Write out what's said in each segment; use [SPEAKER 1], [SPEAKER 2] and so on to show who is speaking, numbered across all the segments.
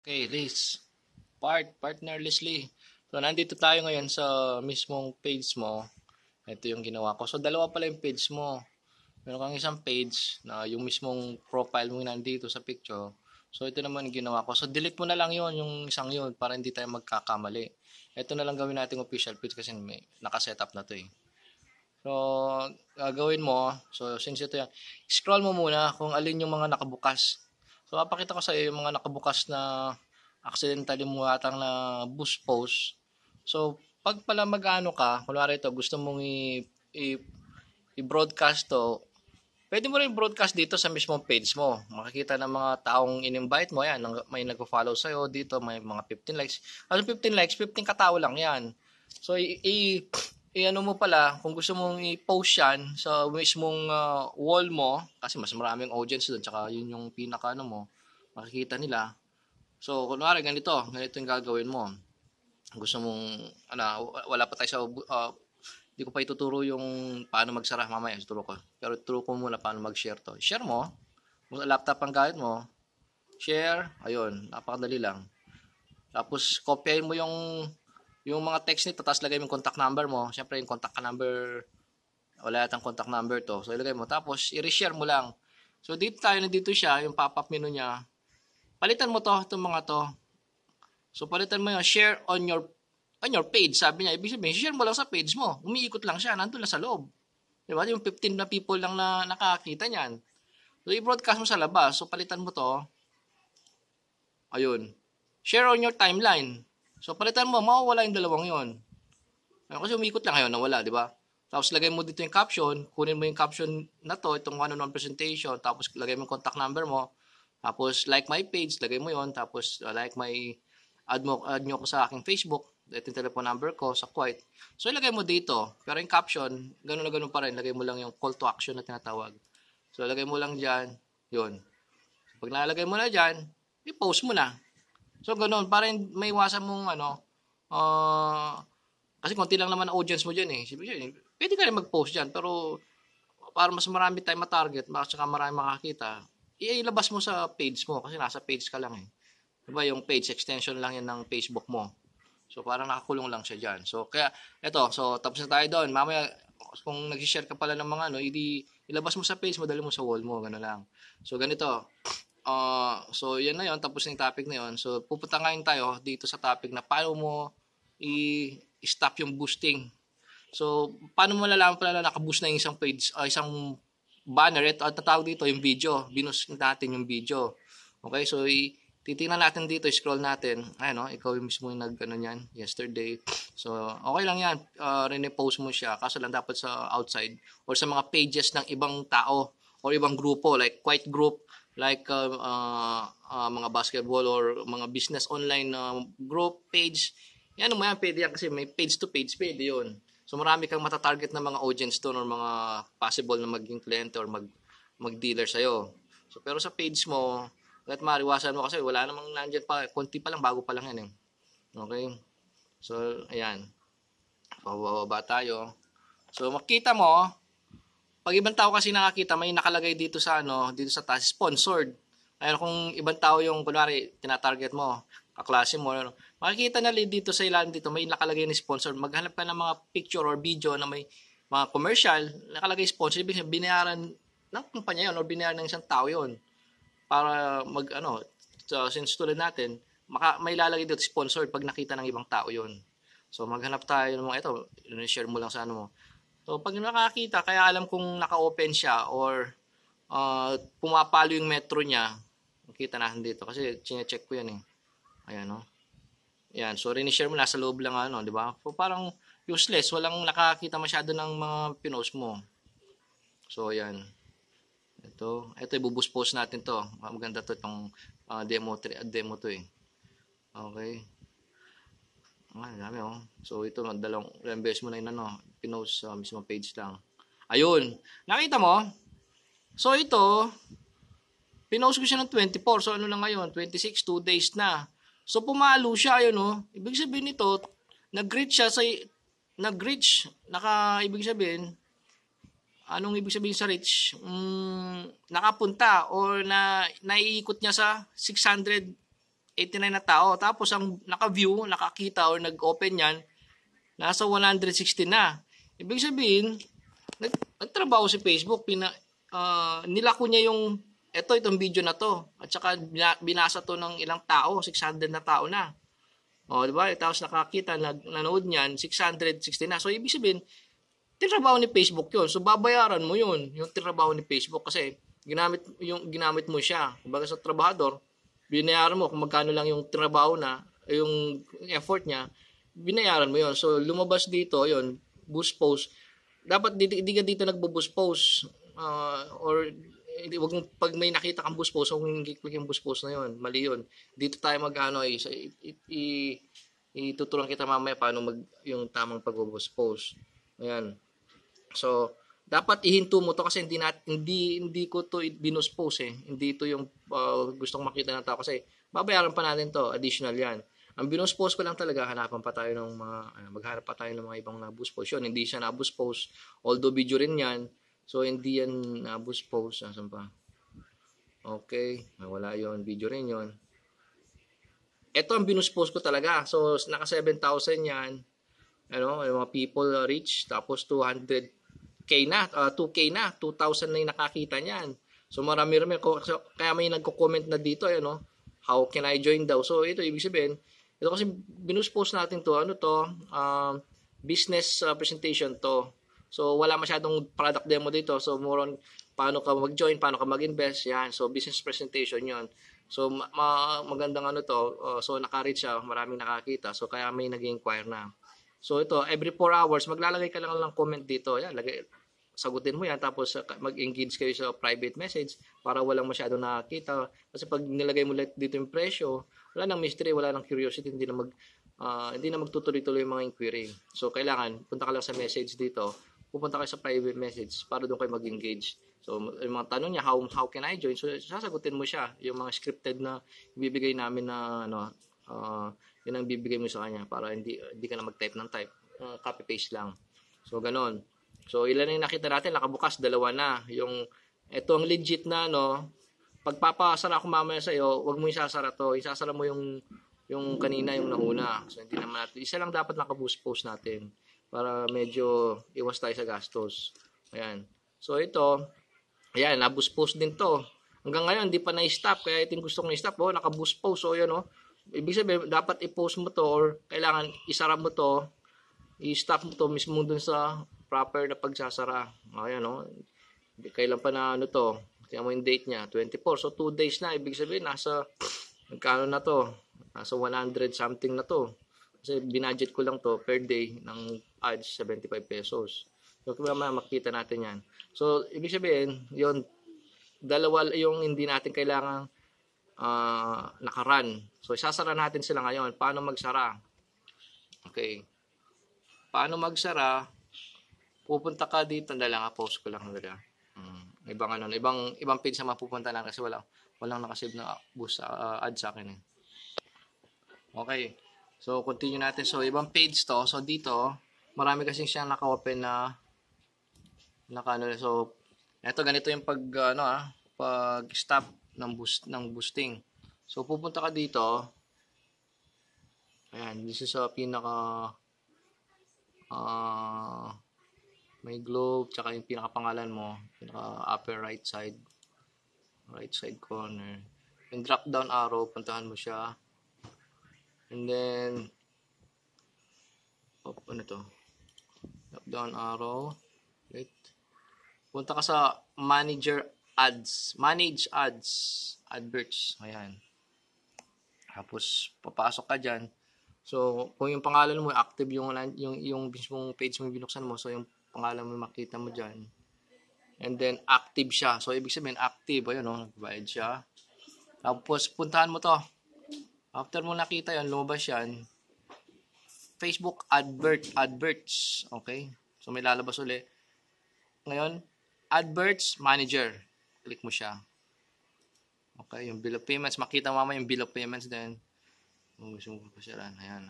[SPEAKER 1] Okay, Liz. Part, partner Leslie. So, nandito tayo ngayon sa mismong page mo. Ito yung ginawa ko. So, dalawa pala yung page mo. Meron kang isang page na yung mismong profile mo nandito sa picture. So, ito naman yung ginawa ko. So, delete mo na lang yon yung isang yon para hindi tayo magkakamali. Ito na lang gawin nating official page kasi may nakasetup na to eh. So, gagawin mo. So, since ito yan, scroll mo muna kung alin yung mga nakabukas So, papakita ko sa iyo yung mga nakabukas na accidentally muhatang na boost post. So, pag pala mag-ano ka, kunwari ito, gusto mong i- i- i-broadcast to, pwede mo rin broadcast dito sa mismong page mo. Makikita ng mga taong in-invite mo, yan, may nag-follow sa'yo dito, may mga 15 likes. Ano 15 likes? 15 katao lang yan. So, i- i- i-ano eh, mo pala, kung gusto mong i-post yan sa mismong uh, wall mo, kasi mas maraming audience doon, tsaka yun yung pinaka ano mo, makikita nila. So, kunwari, ganito, ganito yung gagawin mo. Gusto mong, ano, wala pa tayo sa, uh, hindi ko pa ituturo yung paano magsara mamaya, ituturo ko. Pero ituturo ko muna paano mag-share to. Share mo, kung laptop ang kahit mo, share, ayun, napakadali lang. Tapos, kopyahin mo yung yung mga text nito, tapos lagay mo yung contact number mo. Siyempre, yung contact number, wala yatang contact number to. So, ilagay mo. Tapos, i-reshare mo lang. So, dito tayo nandito siya, yung pop-up menu niya. Palitan mo to, itong mga to. So, palitan mo yung share on your on your page. Sabi niya, ibig sabihin, share mo lang sa page mo. Umiikot lang siya, nandun lang sa loob. Diba? Yung 15 na people lang na nakakita niyan. So, i-broadcast mo sa labas. So, palitan mo to. Ayun. Share on your timeline. So, palitan mo, mawawala yung dalawang yon. Kasi umikot lang ngayon, nawala, di ba? Tapos lagay mo dito yung caption, kunin mo yung caption na to, itong one-on-one presentation, tapos lagay mo yung contact number mo, tapos like my page, lagay mo yon, tapos uh, like my, add, mo, add nyo ako sa aking Facebook, ito yung telephone number ko sa Kuwait. So ilagay mo dito, pero yung caption, ganun na ganun pa rin, lagay mo lang yung call to action na tinatawag. So lagay mo lang dyan, yun. Pag nalagay mo na dyan, i-post mo na. So, ganoon, Para may iwasan mong, ano, uh, kasi konti lang naman ang audience mo diyan eh. Sige, eh, Pwede ka rin mag-post diyan, pero para mas marami tayong ma-target, matarget, ka marami makakita, ilabas mo sa page mo kasi nasa page ka lang eh. Diba yung page extension lang yan ng Facebook mo. So parang nakakulong lang siya dyan. So kaya, eto, so tapos na tayo doon. Mamaya, kung nag-share ka pala ng mga ano, hindi, ilabas mo sa page mo, dali mo sa wall mo, gano'n lang. So ganito, Uh, so, yan na yon Tapos na yung topic na yon So, pupunta ngayon tayo dito sa topic na paano mo i-stop yung boosting. So, paano mo lalaman pala na nakaboost na yung isang page, uh, isang banner, ito at natawag dito yung video. Binus natin yung video. Okay, so titingnan natin dito, scroll natin. Ayun no, ikaw yung mismo yung nag ano niyan yesterday. So okay lang 'yan. Uh, ah, rene-post mo siya kasi lang dapat sa outside or sa mga pages ng ibang tao or ibang grupo like quiet group like uh, uh, uh, mga basketball or mga business online na uh, group page. Yan ano mo yan, pwede yan kasi may page to page, pwede yun. So marami kang matatarget na mga audience doon or mga possible na maging kliyente or mag, mag-dealer sa'yo. So pero sa page mo, hanggat mariwasan mo kasi wala namang nandiyan pa, konti pa lang, bago pa lang yan eh. Okay? So, ayan. Pababa tayo. So, makita mo, pag ibang tao kasi nakakita, may nakalagay dito sa ano, dito sa taas, sponsored. Ayun, kung ibang tao yung, kunwari, tinatarget mo, kaklase mo, ano, makikita na dito sa ilan dito, may nakalagay ni sponsor. Maghanap ka ng mga picture or video na may mga commercial, nakalagay sponsor, ibig sabihin, binayaran ng kumpanya yun or binayaran ng isang tao yun para mag, ano, so, since tulad natin, maka, may lalagay dito sponsored pag nakita ng ibang tao yun. So maghanap tayo ng mga ito, share mo lang sa ano mo. So pag nakakita, kaya alam kung naka-open siya or uh, pumapalo yung metro niya, makita natin dito kasi chine-check ko yan eh. Ayan no. Yan, so rinishare mo, na sa loob lang ano, di ba? So, parang useless, walang nakakita masyado ng mga pinost mo. So, ayan. Ito, ito ibubus post natin to. Maganda to itong uh, demo, demo to eh. Okay man, dami oh. So ito, dalawang, dalawang beses mo na yun, ano, pinost sa uh, mismo page lang. Ayun, nakita mo? So ito, pinost ko siya ng 24, so ano na ngayon, 26, 2 days na. So pumalo siya, ayun oh. Ibig sabihin nito, nag-reach siya sa, nag-reach, naka, ibig sabihin, anong ibig sabihin sa reach? Mm, nakapunta or na naiikot niya sa 600 89 na tao. Tapos ang naka-view, nakakita or nag-open yan, nasa 160 na. Ibig sabihin, nag nagtrabaho si Facebook, pina, uh, nilako niya yung, eto, itong video na to. At saka binasa to ng ilang tao, 600 na tao na. O, di ba? Tapos nakakita, nag, nanood niyan, 660 na. So, ibig sabihin, tinrabaho ni Facebook yon So, babayaran mo yun, yung tinrabaho ni Facebook kasi ginamit yung ginamit mo siya kumbaga sa trabahador binayaran mo kung magkano lang yung trabaho na, eh, yung effort niya, binayaran mo yon So, lumabas dito, yon boost post. Dapat di, di ka dito nagbo-boost post. Uh, or, hindi, wag mong, pag may nakita kang boost post, huwag i-click yung boost post na yon Mali yon Dito tayo mag-ano, eh, i, i, i, ituturuan kita mamaya paano mag, yung tamang pag-boost post. Ayan. So, dapat ihinto mo to kasi hindi nat, hindi hindi ko to binuspose eh. Hindi ito yung uh, gustong makita ng tao kasi babayaran pa natin to, additional 'yan. Ang binuspose ko lang talaga hanapan pa tayo ng mga ano, ah, maghanap pa tayo ng mga ibang nabus post. Yun, hindi siya nabus post although video rin 'yan. So hindi yan nabus post asan pa. Okay, wala 'yon, video rin 'yon. Ito ang binuspose ko talaga. So naka 7,000 'yan. Ano, yung mga people reach tapos 200 8K na, uh, ah, 2K na, 2,000 na yung nakakita niyan. So marami so, Kaya may nagko-comment na dito, ano, eh, you know, how can I join daw? So ito, ibig sabihin, ito kasi binuspost natin to, ano to, uh, business uh, presentation to. So wala masyadong product demo dito. So more on paano ka mag-join, paano ka mag-invest, yan. So business presentation yon So ma- ma- magandang ano to, uh, so naka-reach siya, maraming nakakita. So kaya may nag-inquire na. So ito, every 4 hours, maglalagay ka lang ng comment dito. Yan, lagay, sagutin mo yan tapos uh, mag-engage kayo sa private message para walang masyado nakakita kasi pag nilagay mo dito yung presyo wala nang mystery wala nang curiosity hindi na mag uh, hindi na magtutuloy-tuloy yung mga inquiry so kailangan punta ka lang sa message dito pupunta kayo sa private message para doon kayo mag-engage so yung mga tanong niya how how can I join so sasagutin mo siya yung mga scripted na ibibigay namin na ano uh, yun ang bibigay mo sa kanya para hindi hindi ka na mag-type ng type uh, copy paste lang so ganon So ilan yung nakita natin nakabukas dalawa na yung ito ang legit na no pagpapasara ako mamaya sa iyo, wag mo isasara to. Isasara mo yung yung kanina yung nauna. So hindi naman natin isa lang dapat nakaboost post natin para medyo iwas tayo sa gastos. Ayan. So ito, ayan, naboost post din to. Hanggang ngayon, hindi pa na-stop. Kaya ito yung gusto kong i-stop. Oh, naka-boost post. So, yun, oh. Ibig sabihin, dapat i-post mo to or kailangan isara mo to. I-stop mo to mismo dun sa proper na pagsasara. Ayan, no? Kailan pa na ano to? Tingnan mo yung date niya, 24. So, 2 days na. Ibig sabihin, nasa, magkano na to? Nasa 100 something na to. Kasi binudget ko lang to per day ng ads, 75 pesos. So, kung makita natin yan. So, ibig sabihin, yon dalawa yung hindi natin kailangan uh, ah, nakaran. So, isasara natin sila ngayon. Paano magsara? Okay. Paano magsara? pupunta ka dito, dala nga, post ko lang, dala. Mm. Ibang ano, ibang, ibang page na mapupunta lang kasi wala, walang nakasave na bus, uh, ad sa akin eh. Okay. So, continue natin. So, ibang page to. So, dito, marami kasi siyang naka-open na naka ano. So, eto ganito yung pag ano ah, pag stop ng boost ng boosting. So, pupunta ka dito. Ayan, this is sa uh, pinaka ah uh, may globe, tsaka yung pinakapangalan mo, pinaka upper right side, right side corner. Yung drop down arrow, puntahan mo siya. And then, op, oh, ano to? Drop down arrow. Wait. Punta ka sa manager ads. Manage ads. Adverts. Ayan. Tapos, papasok ka dyan. So, kung yung pangalan mo, active yung, yung, yung mismong page mo binuksan mo. So, yung pangalan mo makita mo dyan. And then, active siya. So, ibig sabihin, active. Ayun, no? Oh, nag-provide siya. Tapos, puntahan mo to. After mo nakita yan, lumabas yan. Facebook advert, adverts. Okay? So, may lalabas ulit. Ngayon, adverts manager. Click mo siya. Okay, yung bill of payments. Makita mo mama yung bill of payments din. Kung gusto mo pa siya, ayan.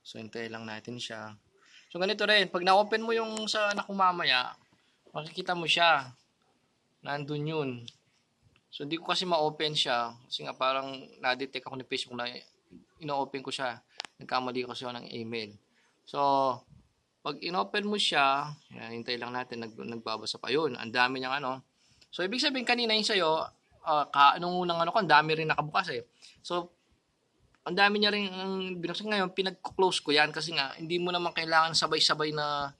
[SPEAKER 1] So, hintay lang natin siya. So, ganito rin. Pag na-open mo yung sa anak ko mamaya, makikita mo siya. Nandun yun. So, hindi ko kasi ma-open siya. Kasi nga parang na-detect ako ni Facebook na ino-open ko siya. Nagkamali ko siya ng email. So, pag in-open mo siya, yan, hintay lang natin, nag, nagbabasa pa yun. Ang dami niyang ano. So, ibig sabihin kanina yung sa'yo, uh, ka, nung unang ano ko, ang dami rin nakabukas eh. So, ang dami niya rin ang binuksan ngayon, pinag-close ko yan kasi nga, hindi mo naman kailangan sabay-sabay na